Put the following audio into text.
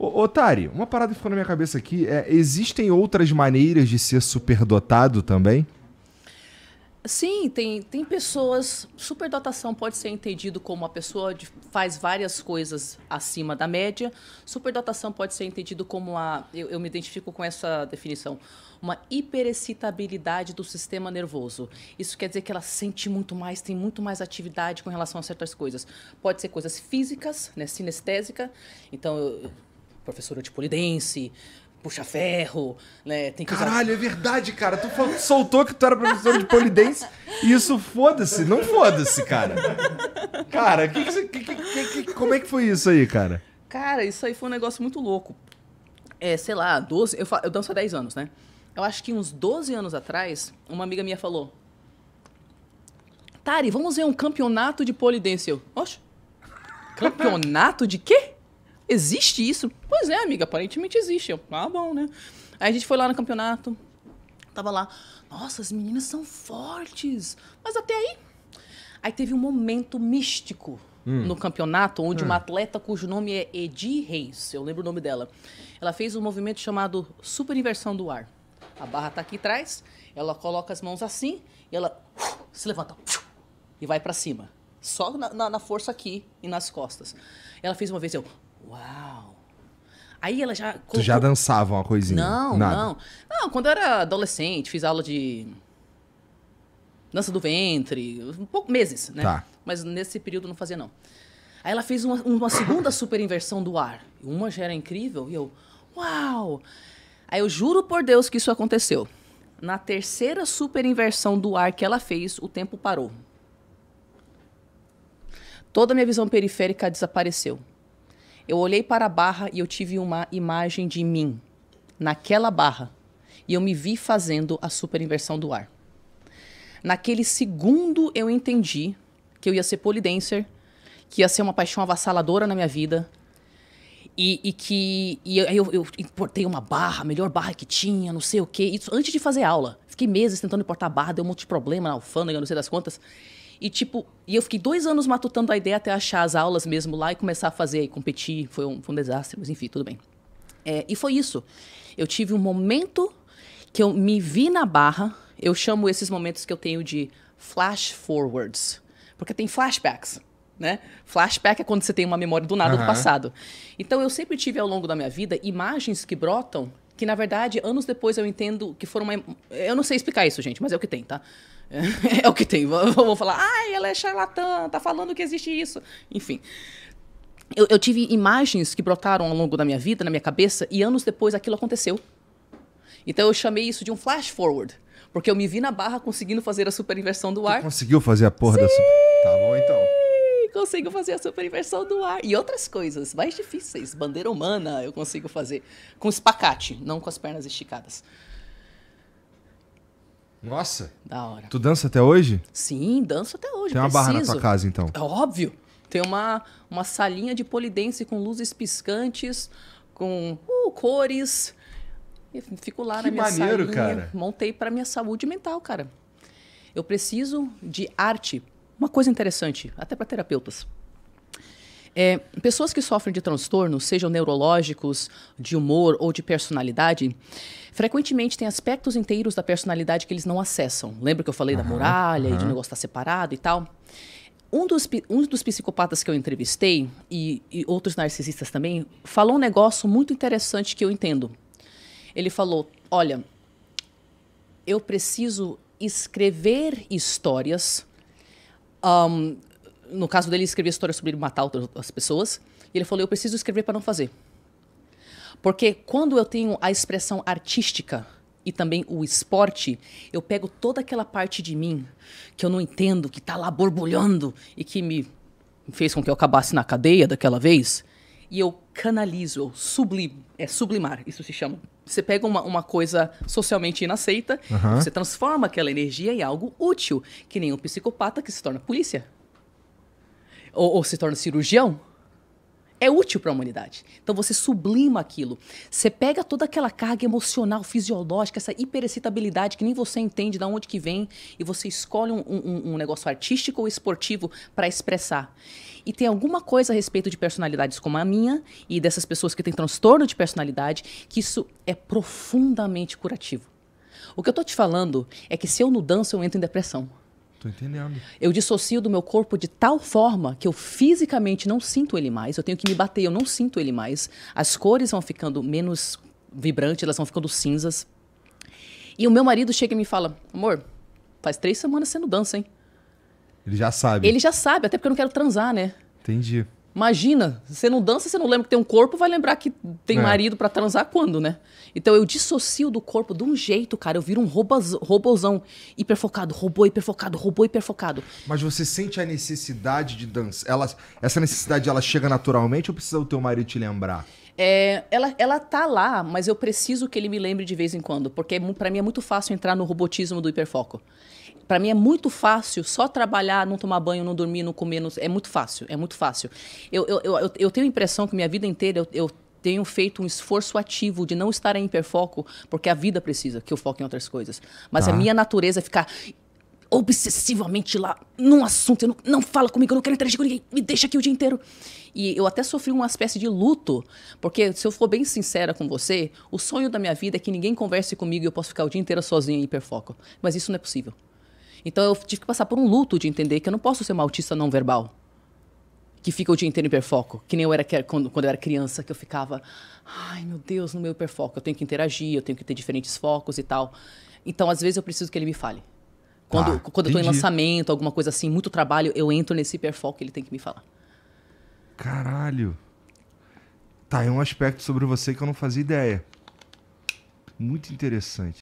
Ô, Tari, uma parada que ficou na minha cabeça aqui é: existem outras maneiras de ser superdotado também? Sim, tem, tem pessoas. Superdotação pode ser entendido como uma pessoa faz várias coisas acima da média. Superdotação pode ser entendido como a Eu, eu me identifico com essa definição. Uma hiperexcitabilidade do sistema nervoso. Isso quer dizer que ela sente muito mais, tem muito mais atividade com relação a certas coisas. Pode ser coisas físicas, né, sinestésica. Então, eu, professora de polidense, puxa ferro, né? Tem que Caralho, usar... é verdade, cara. Tu soltou que tu era professor de polidense e isso foda-se. Não foda-se, cara. Cara, que que, que, que, como é que foi isso aí, cara? Cara, isso aí foi um negócio muito louco. É, sei lá, 12... Eu, eu danço há 10 anos, né? Eu acho que uns 12 anos atrás, uma amiga minha falou... Tari, vamos ver um campeonato de polidense. Eu, oxe, campeonato de quê? Existe isso? Pois é, amiga, aparentemente existe. Eu, ah, bom, né? Aí a gente foi lá no campeonato, tava lá. Nossa, as meninas são fortes. Mas até aí. Aí teve um momento místico hum. no campeonato, onde hum. uma atleta cujo nome é Edi Reis, eu lembro o nome dela, ela fez um movimento chamado super inversão do ar. A barra tá aqui atrás, ela coloca as mãos assim e ela se levanta e vai para cima. Só na, na, na, força aqui e nas costas. Ela fez uma vez, eu Uau! Aí ela já. Tu já dançava uma coisinha? Não, nada. não. Não, quando eu era adolescente, fiz aula de. Dança do ventre, um pouco meses, né? Tá. Mas nesse período não fazia, não. Aí ela fez uma, uma segunda super inversão do ar. Uma já era incrível e eu, uau! Aí eu juro por Deus que isso aconteceu. Na terceira super inversão do ar que ela fez, o tempo parou. Toda a minha visão periférica desapareceu. Eu olhei para a barra e eu tive uma imagem de mim naquela barra e eu me vi fazendo a super inversão do ar. Naquele segundo eu entendi que eu ia ser dancer, que ia ser uma paixão avassaladora na minha vida. E, e que e eu, eu, importei uma barra, a melhor barra que tinha, não sei o quê. Isso antes de fazer aula. Fiquei meses tentando importar barra, deu um monte de problema na alfândega, não sei das contas. E, tipo, e eu fiquei dois anos matutando a ideia até achar as aulas mesmo lá e começar a fazer e competir. Foi um, foi um desastre, mas enfim, tudo bem. É, e foi isso. Eu tive um momento que eu me vi na barra. Eu chamo esses momentos que eu tenho de flash forwards. Porque tem flashbacks. Né? Flashback é quando você tem uma memória do nada uhum. do passado. Então eu sempre tive ao longo da minha vida imagens que brotam que na verdade anos depois eu entendo que foram uma... eu não sei explicar isso, gente, mas é o que tem, tá? é o que tem. Vamos falar, ai, ela é charlatã, tá falando que existe isso. Enfim. Eu, eu, tive imagens que brotaram ao longo da minha vida, na minha cabeça, e anos depois aquilo aconteceu. Então eu chamei isso de um flash forward. Porque eu me vi na barra conseguindo fazer a super inversão do ar. conseguiu fazer a porra Sim! da super. Tá bom então consigo fazer a inversão do ar. E outras coisas mais difíceis. Bandeira humana eu consigo fazer. Com espacate, não com as pernas esticadas. Nossa. Da hora. Tu dança até hoje? Sim, danço até hoje. Tem uma preciso. barra na tua casa, então? É óbvio. Tem uma, uma salinha de polidense com luzes piscantes, com uh, cores. fico lá que na minha maneiro, salinha. cara. Montei para minha saúde mental, cara. Eu preciso de arte. Uma coisa interessante, até para terapeutas. É, pessoas que sofrem de transtornos, sejam neurológicos, de humor ou de personalidade, frequentemente têm aspectos inteiros da personalidade que eles não acessam. Lembra que eu falei uhum, da muralha uhum. e de negócio estar separado e tal? Um dos, um dos psicopatas que eu entrevistei, e, e outros narcisistas também, falou um negócio muito interessante que eu entendo. Ele falou: Olha, eu preciso escrever histórias um, no caso dele, escrevia história sobre matar outras pessoas. E ele falou: Eu preciso escrever para não fazer. Porque quando eu tenho a expressão artística e também o esporte, eu pego toda aquela parte de mim que eu não entendo, que está lá borbulhando e que me fez com que eu acabasse na cadeia daquela vez, e eu canalizo, eu sublimo. É sublimar, isso se chama. Você pega uma, uma coisa socialmente inaceita, uhum. você transforma aquela energia em algo útil, que nem um psicopata que se torna polícia ou, ou se torna cirurgião, é útil para a humanidade. Então você sublima aquilo. Você pega toda aquela carga emocional, fisiológica, essa hiperexcitabilidade que nem você entende de onde que vem e você escolhe um, um, um negócio artístico ou esportivo para expressar. E tem alguma coisa a respeito de personalidades como a minha e dessas pessoas que têm transtorno de personalidade que isso é profundamente curativo. O que eu estou te falando é que se eu não danço, eu entro em depressão. Tô entendendo. Eu dissocio do meu corpo de tal forma que eu fisicamente não sinto ele mais. Eu tenho que me bater, eu não sinto ele mais. As cores vão ficando menos vibrantes, elas vão ficando cinzas. E o meu marido chega e me fala: amor, faz três semanas sendo não dança, hein? Ele já sabe. Ele já sabe, até porque eu não quero transar, né? Entendi. Imagina, você não dança, você não lembra que tem um corpo, vai lembrar que tem é. marido para transar quando, né? Então eu dissocio do corpo de um jeito, cara. Eu viro um robaz, robozão hiperfocado, robô hiperfocado, robô hiperfocado. Mas você sente a necessidade de dança? Ela, essa necessidade ela chega naturalmente ou precisa o teu marido te lembrar? É, ela, ela tá lá, mas eu preciso que ele me lembre de vez em quando, porque é para mim é muito fácil entrar no robotismo do hiperfoco para mim é muito fácil só trabalhar, não tomar banho, não dormir, não comer. Não, é muito fácil, é muito fácil. Eu, eu, eu, eu tenho a impressão que minha vida inteira eu, eu tenho feito um esforço ativo de não estar em hiperfoco, porque a vida precisa que eu foque em outras coisas. Mas a tá. minha natureza é ficar obsessivamente lá num assunto. Eu não, não fala comigo, eu não quero interagir com ninguém, me deixa aqui o dia inteiro. E eu até sofri uma espécie de luto, porque se eu for bem sincera com você, o sonho da minha vida é que ninguém converse comigo e eu possa ficar o dia inteiro sozinho em hiperfoco. Mas isso não é possível. Então eu tive que passar por um luto de entender que eu não posso ser uma autista não verbal. Que fica o dia inteiro em hiperfoco. Que nem eu era quando, quando eu era criança, que eu ficava, ai meu Deus, no meu hiperfoco. Eu tenho que interagir, eu tenho que ter diferentes focos e tal. Então, às vezes, eu preciso que ele me fale. Quando, ah, quando eu tô em lançamento, alguma coisa assim, muito trabalho, eu entro nesse hiperfoco e ele tem que me falar. Caralho. Tá, é um aspecto sobre você que eu não fazia ideia. Muito interessante.